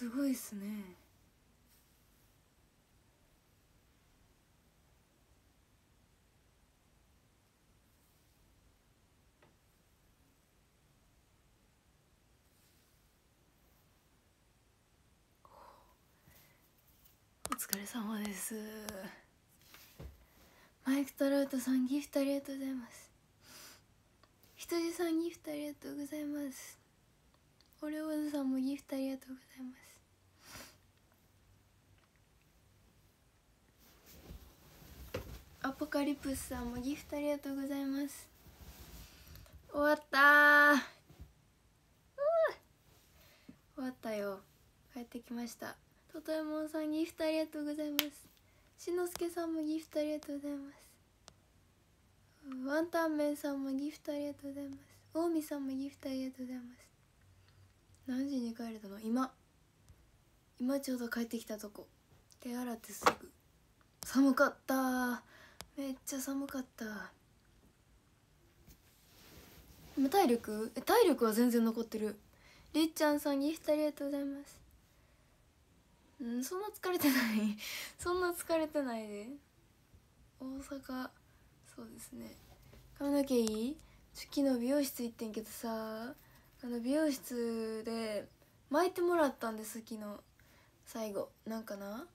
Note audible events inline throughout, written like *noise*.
すごいっすねお疲れ様ですマイク・トラウトさんギフトありがとうございます羊さんギフトありがとうございますオレオズさんもギフトありがとうございますアポカリプスさんもギフトありがとうございます終わった終わったよ帰ってきましたととえもんさんギフトありがとうございますしのすけさんもギフトありがとうございますワンタンメンさんもギフトありがとうございます近江さんもギフトありがとうございます何時に帰れたの今今ちょうど帰ってきたとこ手洗ってすぐ寒かっためっちゃ寒かった体力え体力は全然残ってるりっちゃんさんギフトありがとうございますんそんな疲れてない *laughs* そんな疲れてないで大阪そうですね髪の毛いい昨日美容室行ってんけどさあの美容室で巻いてもらったんです昨日最後なんかな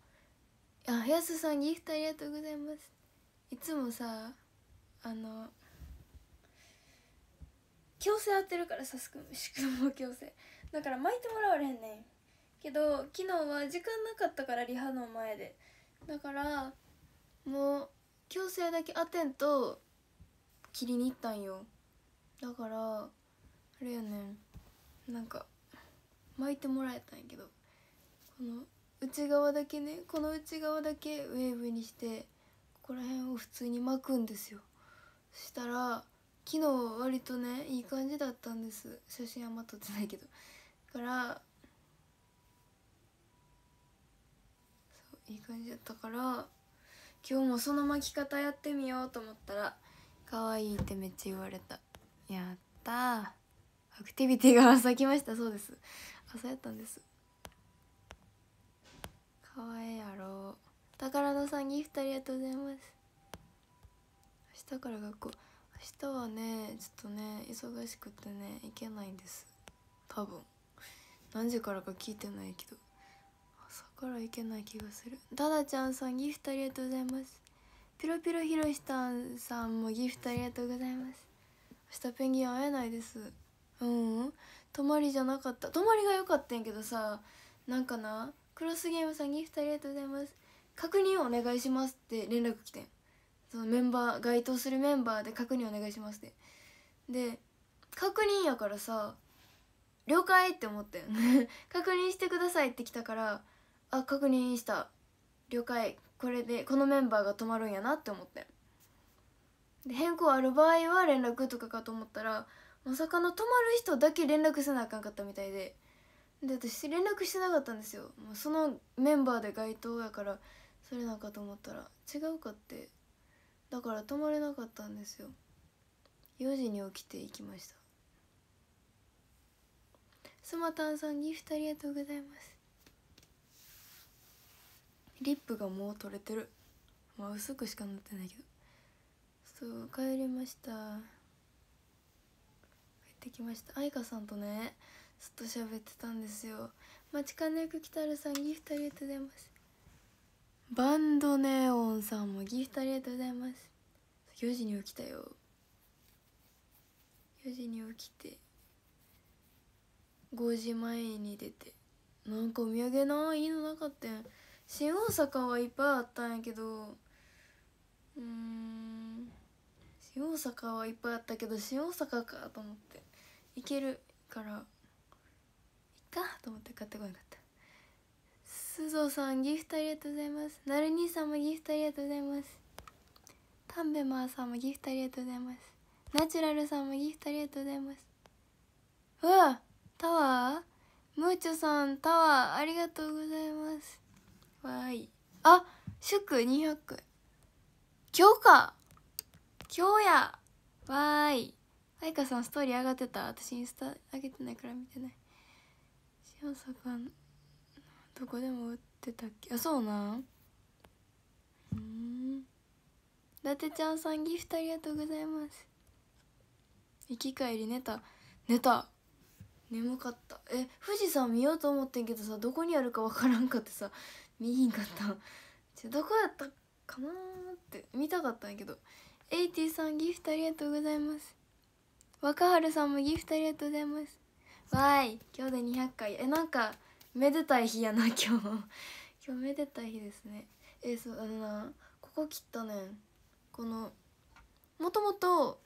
あやさんギフトありがとうございますいつもさあの矯正当てるからさ宿毛矯正だから巻いてもらわれへんねんけど昨日は時間なかったからリハの前でだからもう矯正だけ当てんと切りに行ったんよだからあれやねんなんか巻いてもらえたんやけどこの内側だけねこの内側だけウェーブにしてこら辺を普通に巻くんですよそしたら昨日割とねいい感じだったんです写真あんま撮ってないけどからそういい感じだったから今日もその巻き方やってみようと思ったら「可愛いってめっちゃ言われたやったアクティビティが朝来ましたそうです朝やったんです可愛いやろう宝野さんギフトありがとうございます明日から学校明日はねちょっとね忙しくてね行けないんです多分何時からか聞いてないけど朝から行けない気がするダダちゃんさんギフトありがとうございますピロピロひろしたんさんもギフトありがとうございます明日ペンギン会えないですうん泊まりじゃなかった泊まりが良かったんやけどさなんかなクロスゲームさんギフトありがとうございます確認お願いしますって連絡来てそのメンバー該当するメンバーで確認お願いしますってで確認やからさ了解って思って *laughs* 確認してくださいって来たからあ確認した了解これでこのメンバーが泊まるんやなって思ってで変更ある場合は連絡とかかと思ったらまさかの泊まる人だけ連絡せなあかんかったみたいでで私連絡してなかったんですよそのメンバーで該当やからそれなんかと思ったら違うかってだから泊まれなかったんですよ4時に起きて行きましたスマタンさんギフトありがとうございますリップがもう取れてるまあ薄くしかなってないけどそう帰りました帰ってきました愛花さんとねずっと喋ってたんですよ街金くきたるさんギフトありがとうございますバンドネオンさんもギフトありがとうございます4時に起きたよ4時に起きて5時前に出てなんかお土産ないいのなかったん新大阪はいっぱいあったんやけどうん新大阪はいっぱいあったけど新大阪かと思って行けるからいっかと思って買ってこなかったす藤さんギフトありがとうございますなる兄さんもギフトありがとうございますタンベマーさんもギフトありがとうございますナチュラルさんもギフトありがとうございますうわタワームーチョさんタワーありがとうございますわーいあ祝200今日か今日やわーい愛花さんストーリー上がってた私インスタ上げてないから見てないどこでも売ってたっけあそうなんうん伊達ちゃんさんギフトありがとうございます行き帰り寝た寝た眠かったえ富士山見ようと思ってんけどさどこにあるかわからんかってさ見ひんかったじゃどこやったかなって見たかったんやけどエイティさんギフトありがとうございます若春さんもギフトありがとうございますわーい今日で200回えなんかめでたい日やな今日 *laughs* 今日めでたい日ですねえー、そうあのなここ切ったねこのもともと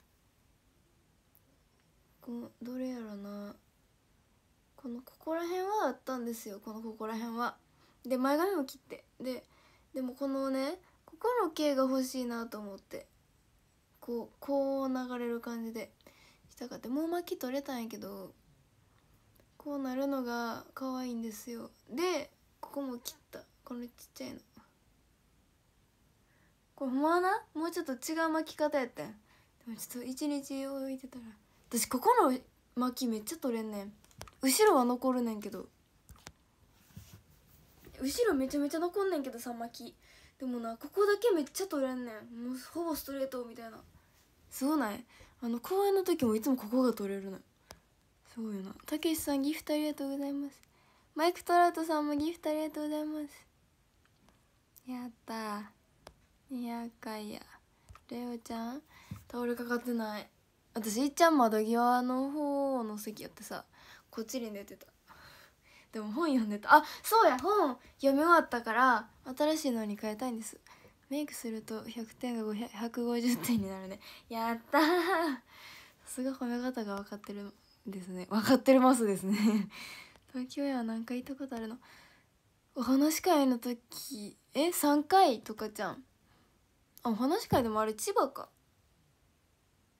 こどれやろなこのここら辺はあったんですよこのここら辺はで前髪も切ってででもこのねここの毛が欲しいなと思ってこうこう流れる感じでしたかってもう巻き取れたんやけどこうなるのが可愛いんですよでここも切ったこのちっちゃいのこれほんまなもうちょっと違う巻き方やったんでもちょっと一日置いてたら私ここの巻きめっちゃ取れんねん後ろは残るねんけど後ろめちゃめちゃ残んねんけどさ巻きでもなここだけめっちゃ取れんねんもうほぼストレートみたいなすごないあの公演の時もいつもここが取れるねそうよなたけしさんギフトありがとうございますマイク・トラウトさんもギフトありがとうございますやったーやかいやレオちゃんタオルかかってない私いっちゃん窓際の方の席やってさこっちに寝てたでも本読んでたあそうや本読み終わったから新しいのに変えたいんですメイクすると100点が150点になるねやったさすが褒め方が分かってるのですね分かってるますですね *laughs* 東京へは何回行ったことあるのお話し会の時え3回とかじゃんあお話し会でもあれ千葉か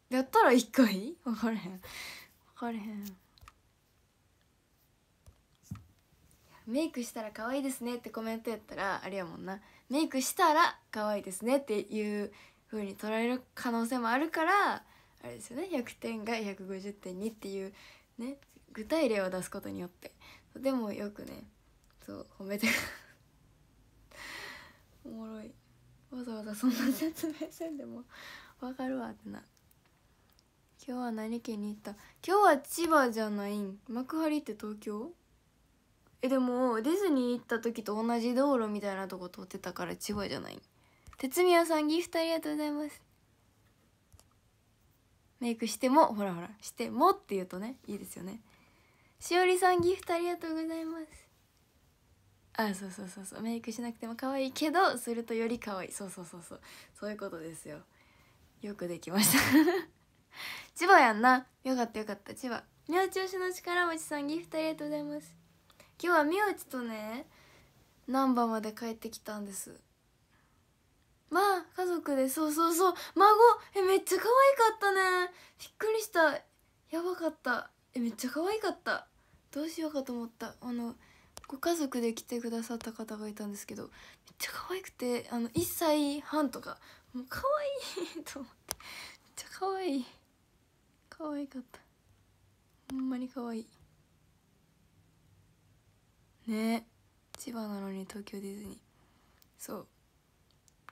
やったら1回分かれへん分かれへんメイクしたら可愛いですねってコメントやったらあれやもんなメイクしたら可愛いですねっていうふうに取られる可能性もあるからあれですよね100点が150点にっていうね具体例を出すことによってでもよくねそう褒めて *laughs* おもろいわざわざそんな説明せんでもわかるわってな今日は何県に行った今日は千葉じゃないん幕張って東京えでもディズニー行った時と同じ道路みたいなとこ通ってたから千葉じゃない鉄宮さんギフトありがとうございますメイクしてもほらほらしてもって言うとねいいですよねしおりさんギフトありがとうございますあそうそうそうそうメイクしなくても可愛いけどするとより可愛いそうそうそうそうそういうことですよよくできました *laughs* 千葉やんなよかったよかった千葉みおち推しの力持ちさんギフトありがとうございます今日はみおちとね難波まで帰ってきたんですまあ家族でそうそうそう孫えめっちゃ可愛かったねびっくりしたやばかったえめっちゃ可愛かったどうしようかと思ったあのご家族で来てくださった方がいたんですけどめっちゃ可愛くてあの1歳半とかもう可愛いと思ってめっちゃ可愛い可愛かったほんまに可愛いね千葉なのに東京ディズニーそう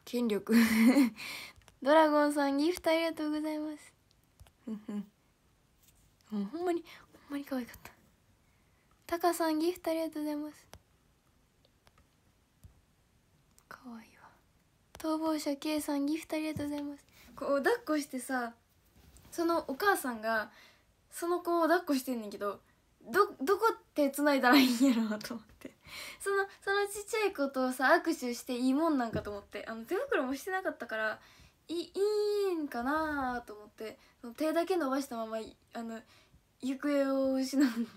権力 *laughs* ドラゴンさんギフトありがとうございますもうほんまにほんまに可愛かったタカさんギフトありがとうございます可愛いわ逃亡者 K さんギフトありがとうございますこう抱っこしてさそのお母さんがその子を抱っこしてんねんけどどどこ手繋いだらいいんやろうと思って *laughs* そのそのちっちゃい子とさ握手していいもんなんかと思ってあの手袋もしてなかったからいいいんかなと思ってその手だけ伸ばしたままあの行方を失うんだ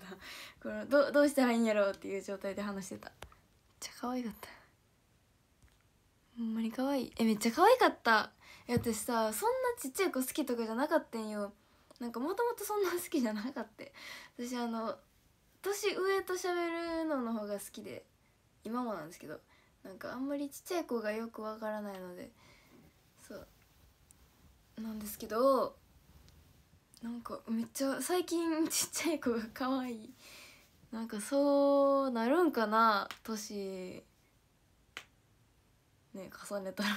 このどどうしたらいいんやろうっていう状態で話してためっちゃ可愛かったほんまに可愛いえめっちゃ可愛かったえ私さそんなちっちゃい子好きとかじゃなかったんよなんかもともとそんな好きじゃなかった私あの年上と喋るのの方が好きで今もなんですけどなんかあんまりちっちゃい子がよくわからないのでそうなんですけどなんかめっちゃ最近ちっちゃい子が可愛いなんかそうなるんかな年ね重ねたら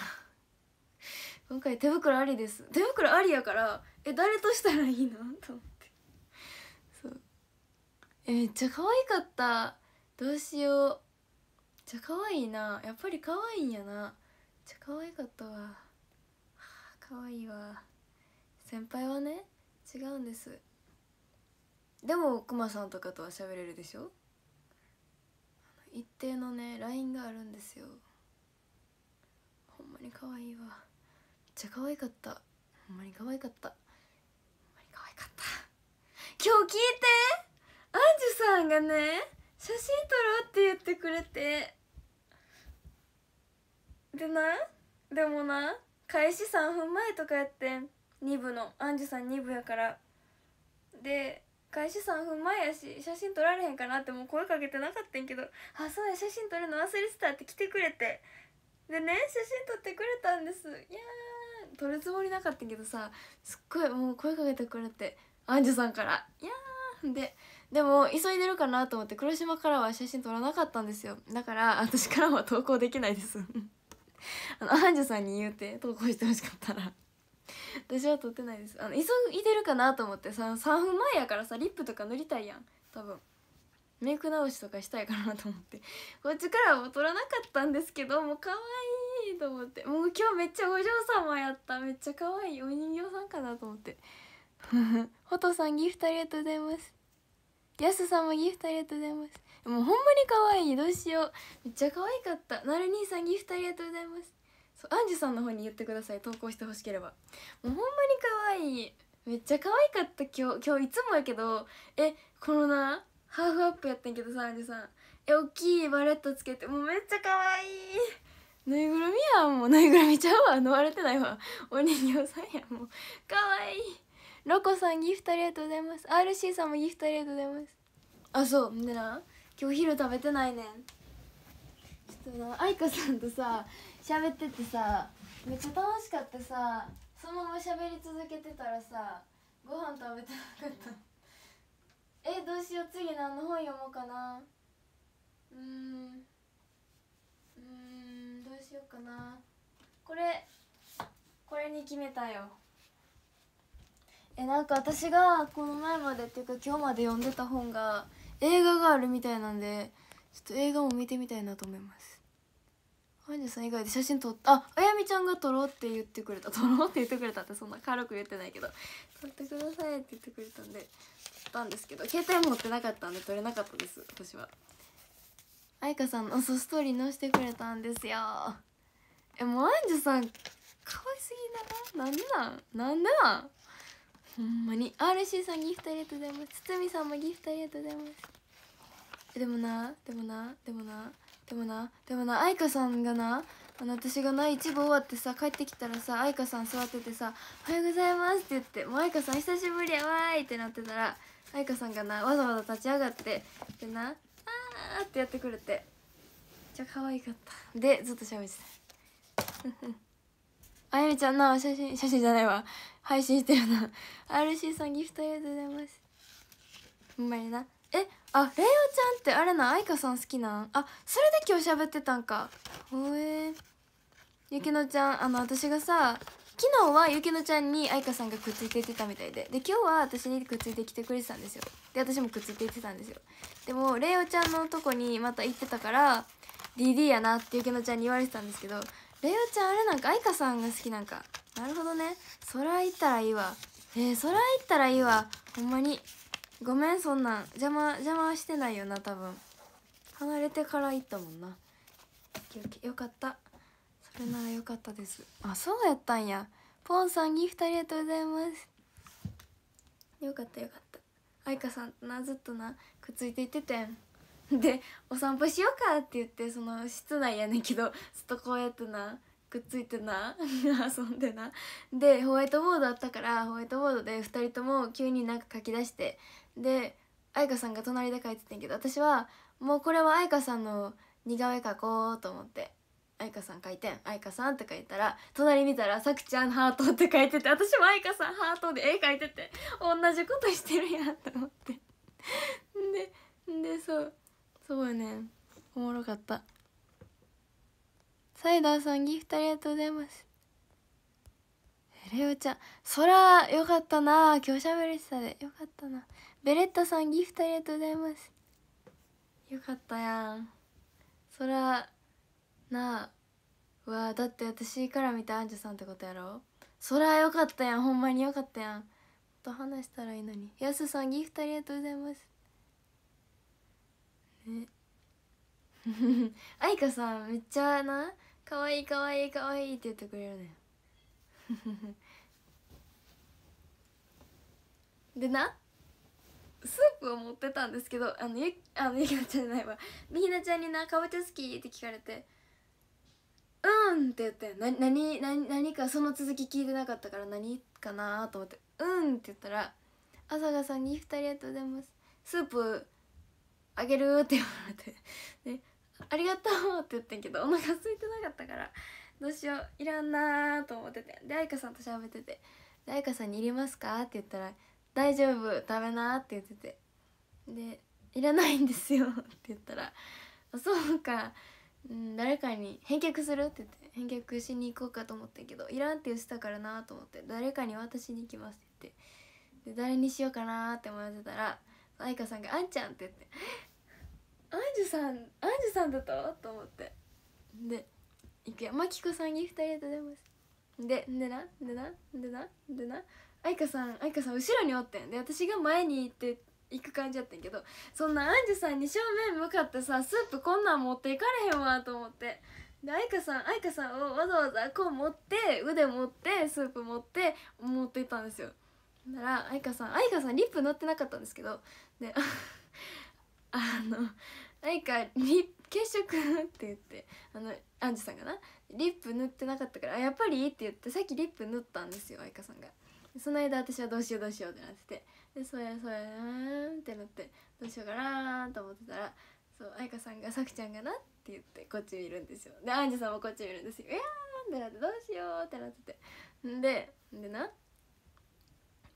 今回手袋ありです手袋ありやからえ誰としたらいいのと思って。めっちゃ可愛かったどうしようめっちゃ可愛いなやっぱり可愛いんやなめっちゃ可愛かったわ、はあ、可愛いわ先輩はね違うんですでもクマさんとかとは喋れるでしょ一定のねラインがあるんですよほんまに可愛いわめっちゃ可愛かったほんまに可愛かったほんまに可愛かった今日聞いてアンジュさんがね写真撮ろうって言ってくれてでなでもな開始3分前とかやってん2部のアンジュさん2部やからで開始3分前やし写真撮られへんかなってもう声かけてなかったんけど「あそうや写真撮るの忘れてた」って来てくれてでね写真撮ってくれたんですいやー撮るつもりなかったけどさすっごいもう声かけてくれてアンジュさんから「いやー」ででも急いでるかなと思って黒島からは写真撮らなかったんですよだから私からは投稿できないです *laughs* あのアンジュさんに言うて投稿してほしかったら *laughs* 私は撮ってないですあの急いでるかなと思ってさ3分前やからさリップとか塗りたいやん多分メイク直しとかしたいかなと思って *laughs* こっちからも撮らなかったんですけどもう可愛いと思ってもう今日めっちゃお嬢様やっためっちゃ可愛いお人形さんかなと思ってフフフさんギフフありがとうございますやすさんもギフトありがとうございますもうほんまに可愛いどうしようめっちゃ可愛かったなる兄さんギフトありがとうございますそうアンジュさんの方に言ってください投稿してほしければもうほんまに可愛いめっちゃ可愛かった今日今日いつもやけどえこのなハーフアップやってんけどさアンジュさんえ大きいバレットつけてもうめっちゃ可愛いぬいぐるみやんもうぬいぐるみちゃうわ飲われてないわお人形さんやもうかわいロコさんギフトありがとうございます RC さんもギフトありがとうございますあそうでな今日昼食べてないねんちょっとな愛花さんとさ喋っててさめっちゃ楽しかったさそのまま喋り続けてたらさご飯食べてなかったえどうしよう次何の本読もうかなうんうんどうしようかなこれこれに決めたよえなんか私がこの前までっていうか今日まで読んでた本が映画があるみたいなんでちょっと映画も見てみたいなと思いますアンジさん以外で写真撮ったああやみちゃんが撮ろうって言ってくれた撮ろうって言ってくれたってそんな軽く言ってないけど撮ってくださいって言ってくれたんで撮ったんですけど携帯持ってなかったんで撮れなかったです私は愛花さんのストーリー載してくれたんですよえもうアンジュさん可愛すぎななんでなんなんでなんほんまに RC さんギフトありがとうございます堤さんもギフトありがとうございますでもなでもなでもなでもなでもな愛花さんがなあの私がな一部終わってさ帰ってきたらさ愛花さん座っててさ「おはようございます」って言って「もう愛花さん久しぶりやわーい」ってなってたら愛花さんがなわざわざ立ち上がってでな「あー」ってやってくれてめっちゃ可愛かったでずっと喋ってたあやみちゃんな写真写真じゃないわ配信してるな RC さんギフトありがとうございますほんまになえあレオちゃんってあれな愛花さん好きなんあそれで今日喋ってたんかほえゆきのちゃんあの私がさ昨日はゆきのちゃんに愛花さんがくっついていってたみたいでで今日は私にくっついてきてくれてたんですよで私もくっついていってたんですよでもレオちゃんのとこにまた行ってたから DD やなってゆきのちゃんに言われてたんですけどレオちゃんあれなんか愛花さんが好きなんかなるほどね空行ったらいいわえー、空行ったらいいわほんまにごめんそんなん邪魔邪魔してないよな多分離れてから行ったもんなよかったそれならよかったですあそうやったんやポンさんギフトありがとうございますよかったよかった愛花さんとなずっとなくっついていっててんで「お散歩しようか」って言ってその室内やねんけどずっとこうやってなくっついてな *laughs* 遊んでなでホワイトボードあったからホワイトボードで2人とも急になんか書き出してで愛花さんが隣で書いててんけど私はもうこれは愛花さんの似顔絵描こうと思って愛花さん書いてん愛花さんって書いたら隣見たらさくちゃんハートって書いてて私も愛花さんハートで絵描いてて同じことしてるやんと思ってででそうそうやねんおもろかった。サイダーさんギフトありがとうございますレオちゃんらよかったな今日しゃべりしたでよかったなベレッタさんギフトありがとうございますよかったやんらなあわだって私から見たアンジュさんってことやろらよかったやんほんまによかったやんと話したらいいのにやすさんギフトありがとうございますね愛花 *laughs* さんめっちゃなかわいいかわいいかわいいって言ってくれるのよ *laughs* でなスープを持ってたんですけどあのゆあのゆきなちゃんじゃないわみひなちゃんにな「かぼちゃ好き?」って聞かれて「うん」って言ってな何何何かその続き聞いてなかったから何かなと思って「うん」って言ったら「朝賀さんに2人ありがとうございます」「スープあげる」って言われてね *laughs*「ありがとう」って言ってんけどお腹空いてなかったからどうしよういらんなーと思っててで愛花さんと喋ってて「愛花さんにいりますか?」って言ったら「大丈夫食べな」って言っててで「いらないんですよ」って言ったら「あそうか」うん、誰かに返却するって言って返却しに行こうかと思ってんけどいらんって言ってたからなと思って誰かに渡しに行きますって言ってで誰にしようかなって思ってたら愛花さんが「あんちゃん」って言ってアンジュさんアンジュさんだったと思ってでいくよマキコさんギフトありがとうございますででなでなでなでな愛カさん愛カさん後ろにおってんで私が前に行って行く感じやったんけどそんなアンジュさんに正面向かってさスープこんなん持っていかれへんわと思ってで愛カさん愛カさんをわざわざこう持って腕持ってスープ持って持っていったんですよなら愛カさん愛カさんリップ塗ってなかったんですけどであの何かリ血色って言ってあのアンジュさんがなリップ塗ってなかったから「あやっぱり?」って言ってさっきリップ塗ったんですよ愛花さんが。その間私はどうしようどうしようってなっててでそやそやうんってなってどうしようかなと思ってたらそう愛花さんが「さくちゃんがな」って言ってこっち見るんですよでアンジュさんもこっち見るんですよ「いやー」ってなって「どうしよう」ってなっててんででな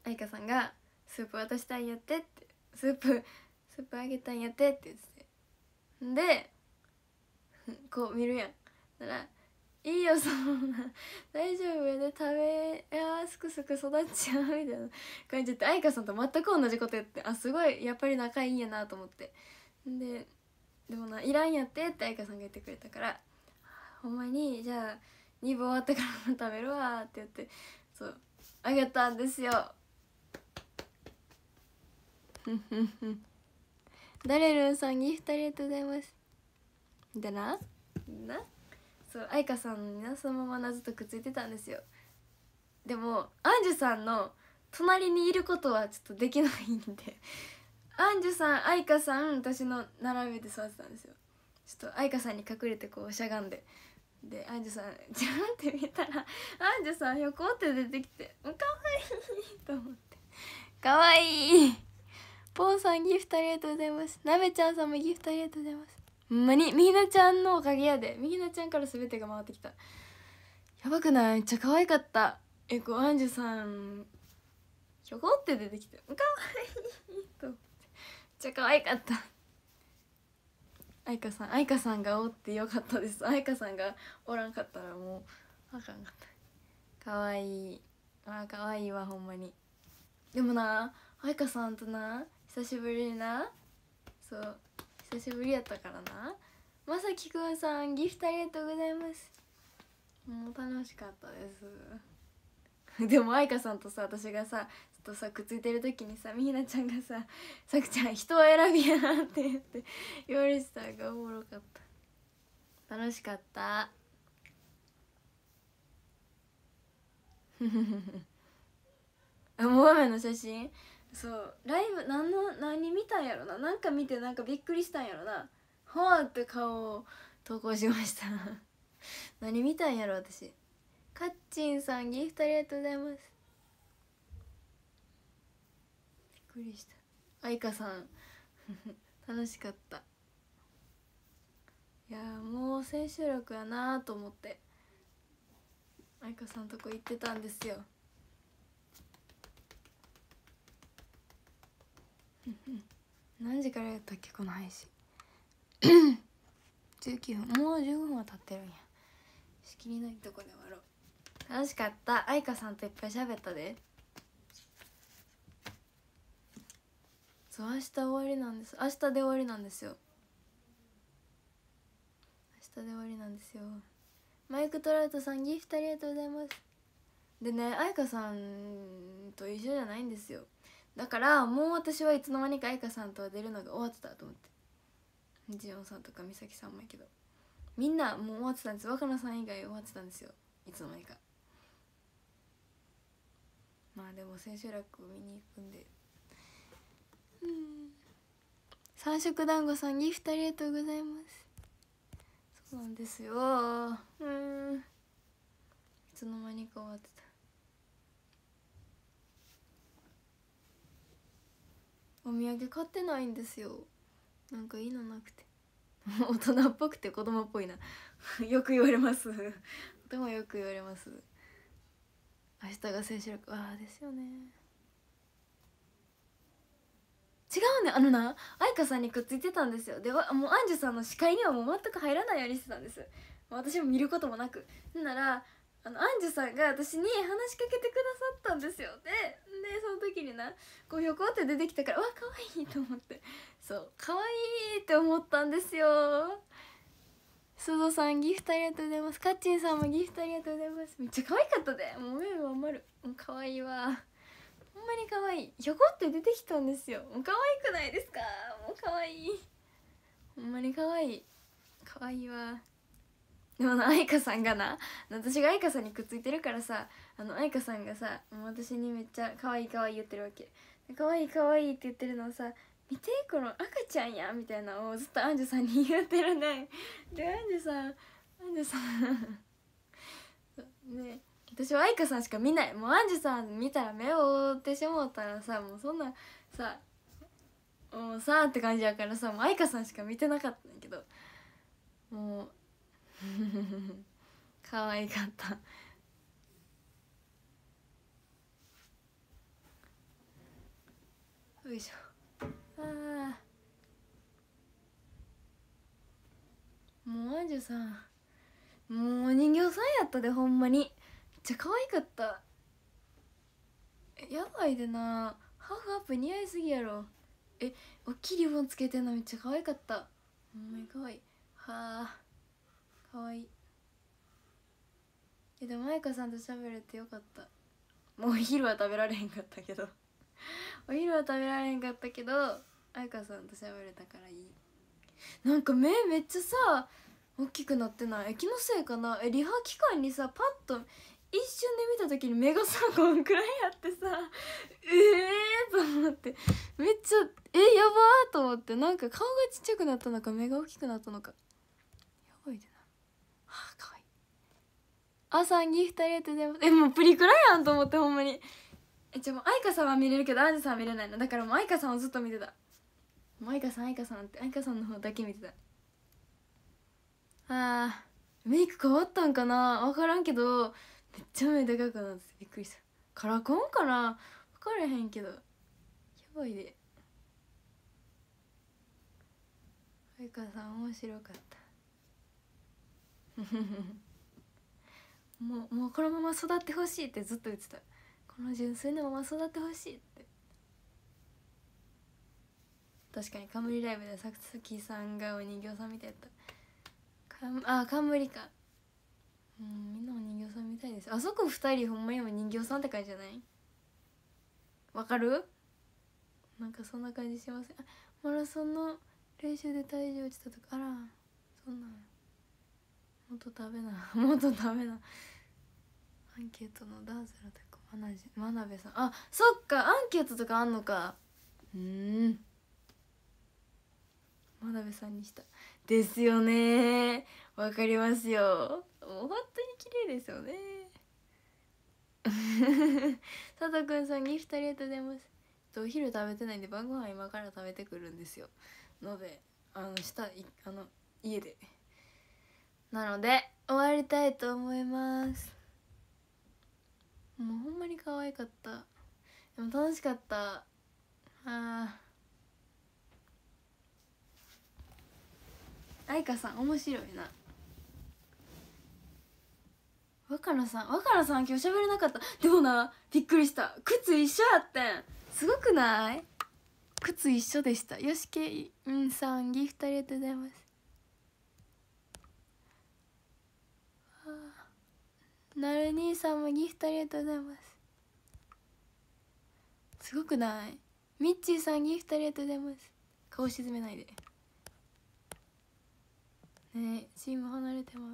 愛花さんが「スープ渡したんやって」って「スープスープあげたんやって」って言っててでこう見るやんなら「いいよそんな *laughs* 大丈夫やで食べやすくすく育っちゃう」みたいな感じで愛花さんと全く同じことやってあすごいやっぱり仲いいんやなと思ってででもな「いらんやって」って愛花さんが言ってくれたから「ほんまにじゃあ2分終わったから食べるわ」って言ってそうあげたんですよ。ふんふんん。ダレルンさんギフトありがとうございますでななそう愛花さんのそのまま謎とくっついてたんですよでもアンジュさんの隣にいることはちょっとできないんでアンジュさん愛花さん私の並べて座ってたんですよちょっと愛花さんに隠れてこうしゃがんででアンジュさんジャンって見たらアンジュさんひょこって出てきてかわいいと思ってかわいいポンさんギフトありがとうございますなべちゃんさんもギフトありがとうございますほんまにみひなちゃんのおかげやでみひなちゃんから全てが回ってきたやばくないめっちゃ可愛かったえこうアンジュさんひょこって出てきてかわいいとめっちゃ可愛かった愛花さん愛花さんがおってよかったです愛花さんがおらんかったらもうあかんかったかわいいあかわいいわほんまにでもな愛花さんとな久しぶりなそう久しぶりやったからなまさきくんさんギフトありがとうございますもう楽しかったです *laughs* でも愛花さんとさ私がさちょっとさくっついてる時にさみひなちゃんがさ「さくちゃん人を選びや」って言って言われてたがおもろかった楽しかった *laughs* もう雨の写真そうライブ何の何見たんやろななんか見てなんかびっくりしたんやろなほわって顔を投稿しました *laughs* 何見たんやろ私かっちんさんギフトありがとうございますびっくりした愛花さん *laughs* 楽しかったいやもう千秋楽やなーと思って愛花さんとこ行ってたんですよ何時からやったっけこの配信19 *coughs* 分もう15分は経ってるんや仕切りのいいとこで終わろう楽しかった愛花さんといっぱい喋ったでそう明日終わりなんです明日で終わりなんですよ明日で終わりなんですよマイク・トラウトさんギフトありがとうございますでね愛花さんと一緒じゃないんですよだからもう私はいつの間にか愛花さんとは出るのが終わってたと思ってジオンさんとか美咲さんもやけどみんなもう終わってたんです若菜さん以外終わってたんですよいつの間にかまあでも千秋楽見に行くんでうん三色団子さんギフトありがとうございますそうなんですようんいつの間にか終わってたお土産買ってないんですよなんかいいのなくて *laughs* 大人っぽくて子供っぽいな *laughs* よく言われますでもよく言われます明日が青春力ああですよね違うねあのな愛花さんにくっついてたんですよでもうアンジュさんの視界にはもう全く入らないようにしてたんです私も見ることもなくならあのアンジュさんが私に話しかけてくださったんですよででその時になこうひょこって出てきたからわ可愛いと思ってそう可愛いって思ったんですよ鈴さんギフトありがとうございますカッチンさんもギフトありがとうございますめっちゃ可愛かったでもう目はまるもう可愛いわほんまに可愛いひょこって出てきたんですよもう可愛くないですかもう可愛いほんまに可愛い可愛いわでも愛花さんがな私が愛花さんにくっついてるからさあの愛花さんがさもう私にめっちゃ可愛い可愛い言ってるわけ可愛い可愛いって言ってるのをさ見てこの赤ちゃんやみたいなのをずっとアンジュさんに言ってるねでアンジュさんアンジュさん *laughs* ね私は愛花さんしか見ないもうアンジュさん見たら目を覆ってしもうたらさもうそんなさもうさって感じやからさもう愛花さんしか見てなかったんだけどもう *laughs* 可愛かったよいしょあもうアジュさんもう人形さんやったでほんまにめっちゃ可愛かったやばいでなハーフアップ似合いすぎやろえ大きいリボンつけてんのめっちゃ可愛かったほんまに可愛いはあはいいでも舞かさんと喋れてよかったもうお昼は食べられへんかったけど *laughs* お昼は食べられへんかったけど愛かさんと喋れたからいいなんか目めっちゃさ大きくなってない気のせいかなえリハ期間にさパッと一瞬で見た時に目がさこんくらいあってさえ *laughs* えー、と思ってめっちゃえやばーと思ってなんか顔がちっちゃくなったのか目が大きくなったのか朝んギフトありとうございますえもうプリクラやんと思ってほんまにえじゃもう愛花さんは見れるけどあジじさんは見れないのだからもう愛花さんをずっと見てたもう愛花さん愛花さんって愛花さんの方だけ見てたあーメイク変わったんかな分からんけどめっちゃ目高くなってびっくりしたカラコンかな分からへんけどやばいで愛花さん面白かったもうもうこのまま育ってほしいってずっと言ってたこの純粋なまま育ってほしいって確かに冠ライブでさつきさんがお人形さんみたいやったかあ冠かうんみんなお人形さんみたいですあそこ2人ほんまにお人形さんって感じじゃないわかるなんかそんな感じしませんマラソンの練習で体重落ちたとかあらそんなのもっと食べな *laughs* もっと食べなアンケートのダースのとか真鍋さんあそっかアンケートとかあんのかうん真鍋さんにしたですよねわかりますよもう本当に綺麗ですよね *laughs* 佐藤くんさんギフトありがとうございますお昼食べてないんで晩ご飯今から食べてくるんですよのであの下あの家で。なので終わりたいと思いますもうほんまに可愛かったでも楽しかったあ愛花さん面白いな若菜さん若菜さん今日喋れなかったでもなびっくりした靴一緒やってんすごくない靴一緒でしたよしけいんさんギフトありがとうございますなる兄さんもギフトありがとうございますすごくないミッチーさんギフトありがとうございます顔沈めないでねチーム離れても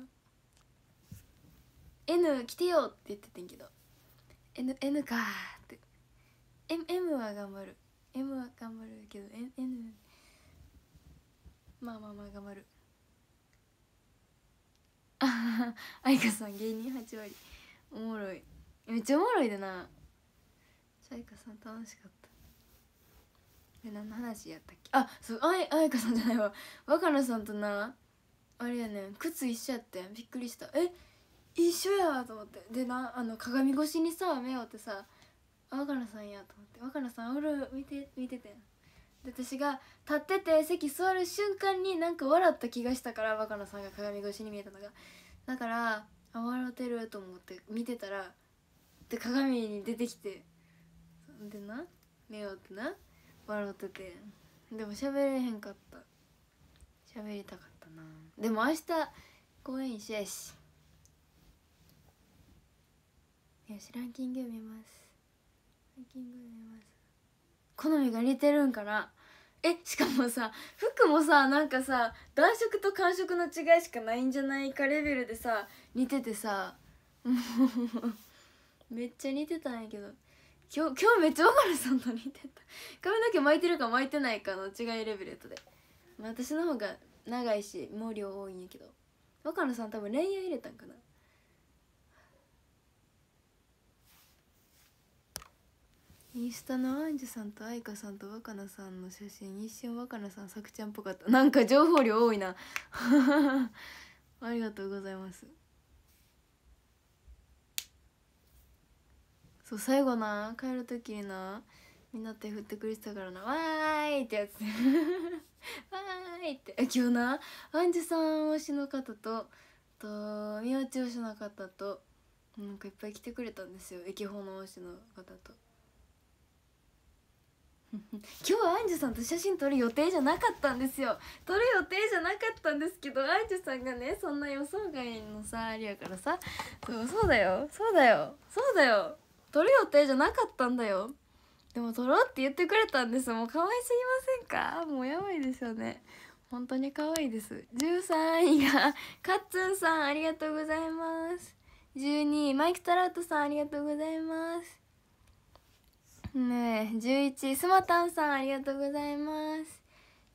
N 来てよって言っててんけど N, N かーって M, M は頑張る M は頑張るけど N, N まあまあまあ頑張るあ愛花さん芸人8割おもろいめっちゃおもろいだな愛花さん楽しかったえ何の話やったっけあそう愛花さんじゃないわ若菜さんとなあれやねん靴一緒やってびっくりしたえ一緒やと思ってでなあの鏡越しにさ目をってさ若菜さんやと思って若菜さんおる見て見ててんで私が立ってて席座る瞬間になんか笑った気がしたからバカ菜さんが鏡越しに見えたのがだからあ笑ってると思って見てたらで鏡に出てきてでな目をってな笑っててでも喋れへんかった喋りたかったなでも明日公演一緒やしよしランキング見ますランキング見ます好みが似てるんかなえしかもさ服もさなんかさ暖色と寒色の違いしかないんじゃないかレベルでさ似ててさ *laughs* めっちゃ似てたんやけど今日今日めっちゃ岡野さんと似てた髪の毛巻いてるか巻いてないかの違いレベルとで、まあ、私の方が長いし毛量多いんやけど岡野さん多分恋愛入れたんかなインスタのアンジュさんと愛カさんと若菜さんの写真一瞬若菜さんさくちゃんっぽかったなんか情報量多いな *laughs* ありがとうございますそう最後な帰る時になみんな手振ってくれてたからな「わーい!」ってやつ「*laughs* わーい!」って今日なアンジュさん推しの方ととみおち推しの方となんかいっぱい来てくれたんですよ駅ほの推しの方と。*laughs* 今日アンジュさんと写真撮る予定じゃなかったんですよ撮る予定じゃなかったんですけどアンジュさんがねそんな予想外のさありやからさそうそうだよそうだよそうだよ撮る予定じゃなかったんだよでも撮ろうって言ってくれたんですもうかわいすぎませんかもうやばいですよね本当に可愛いです13位がカッツンさんありがとうございます12位マイク・タラウトさんありがとうございますねえ11位スマタンさんありがとうございます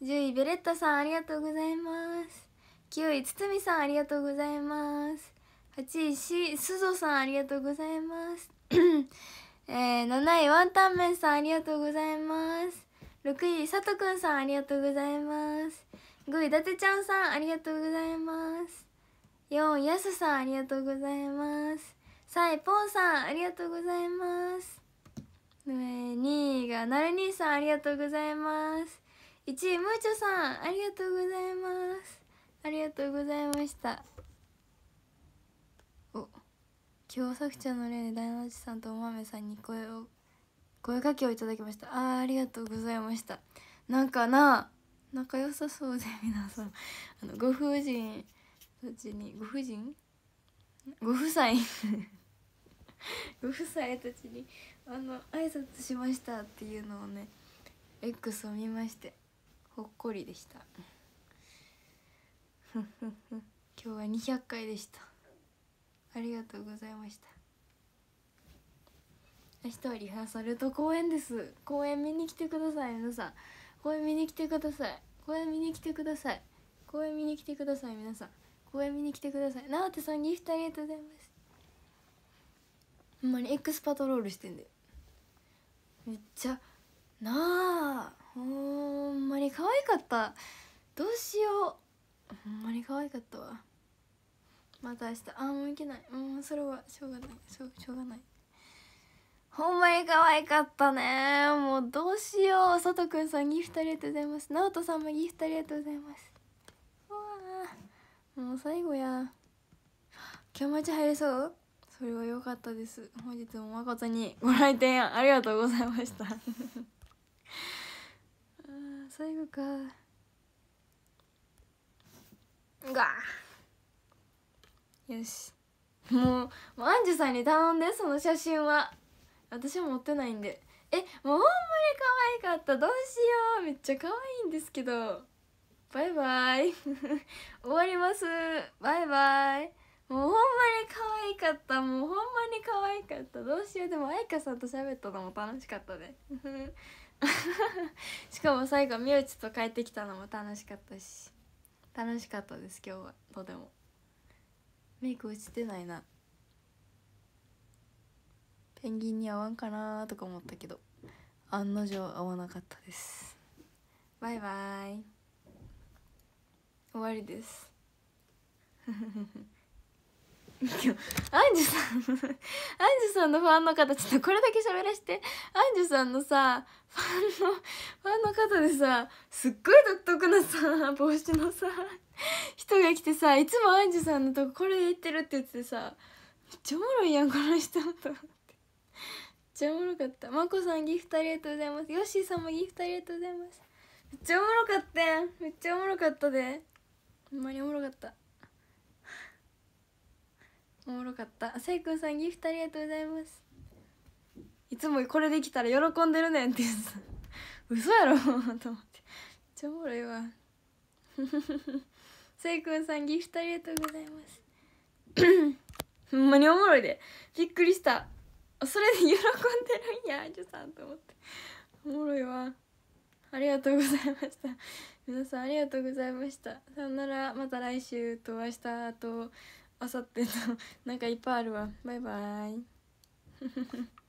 10位ベレッタさんありがとうございます9位みさんありがとうございます8位しすぞさんありがとうございます *clears throat* えー、7位ワンタンメンさんありがとうございます6位さとくんさんありがとうございます5位伊達ちゃんさんありがとうございます4位やすさんありがとうございます3位ぽんさんありがとうございます2位がなる兄さんありがとうございます1位むーちょさんありがとうございますありがとうございましたお今日さくちゃんの例で大の字さんとお豆さんに声を声かけをいただきましたあーありがとうございましたなんかな仲良さそうで皆さんあのご婦人たちにご婦人ご夫妻 *laughs* ご夫妻たちにあの挨拶しましたっていうのをね X を見ましてほっこりでした *laughs* 今日は200回でしたありがとうございました明日はリハーサルと公演です公演見に来てください皆さん公演見に来てください公演見に来てください公演見に来てください皆さん公演見に来てください直人さんギフトありがとうございますほんまにスパトロールしてんだよめっちゃなあほんまに可愛かったどうしようほんまに可愛かったわまた明日あもういけないうんそれはしょうがないしょしょうがないほんまに可愛かったねもうどうしようさとくんさんギフトありがとうございます直人さんもギフトありがとうございますうわもう最後や今日待ち入れそうそれは良かったです本日も誠にご来店ありがとうございました *laughs* あ最後かがよしもうもうアンジュさんに頼んでその写真は私は持ってないんでえもうほんまに可愛かったどうしようめっちゃ可愛いんですけどバイバイ *laughs* 終わりますバイバイもうほんまに可愛かったもうほんまに可愛かったどうしようでも愛花さんと喋ったのも楽しかったで *laughs* しかも最後みゆちと帰ってきたのも楽しかったし楽しかったです今日はとてもメイク落ちてないなペンギンに合わんかなとか思ったけど案の定合わなかったですバイバイ終わりです *laughs* アンジュさんアンジュさんのファンの方ちょっとこれだけ喋らせてアンジュさんのさファンのファンの方でさすっごい独特なさ帽子のさ人が来てさいつもアンジュさんのとここれ言ってるって言ってさめっちゃおもろいやんこの人と思ってめっちゃおもろかったまこさんギフトありがとうございますヨッシーさんもギフトありがとうございますめっちゃおもろかっためっちゃおもろかったでほんまにおもろかったおもろかったせいくんさんギフトありがとうございますいつもこれできたら喜んでるねんってさ *laughs* 嘘やろ *laughs* と思ってめっちゃおもろいわ *laughs* せいくんさんギフトありがとうございます *coughs* ほんまにおもろいでびっくりしたそれで喜んでるんやじゅさんと思っておもろいわありがとうございました皆さんありがとうございましたさよならまた来週と明日とあさっての *laughs* なんかいっぱいあるわバイバーイ *laughs*